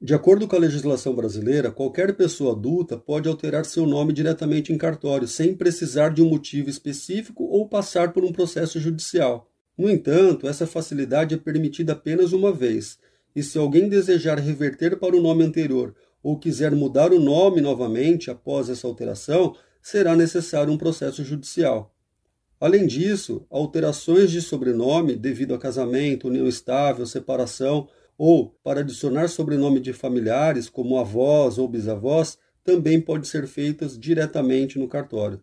De acordo com a legislação brasileira, qualquer pessoa adulta pode alterar seu nome diretamente em cartório, sem precisar de um motivo específico ou passar por um processo judicial. No entanto, essa facilidade é permitida apenas uma vez, e se alguém desejar reverter para o nome anterior ou quiser mudar o nome novamente após essa alteração, será necessário um processo judicial. Além disso, alterações de sobrenome devido a casamento, união estável, separação ou para adicionar sobrenome de familiares, como avós ou bisavós, também pode ser feitas diretamente no cartório.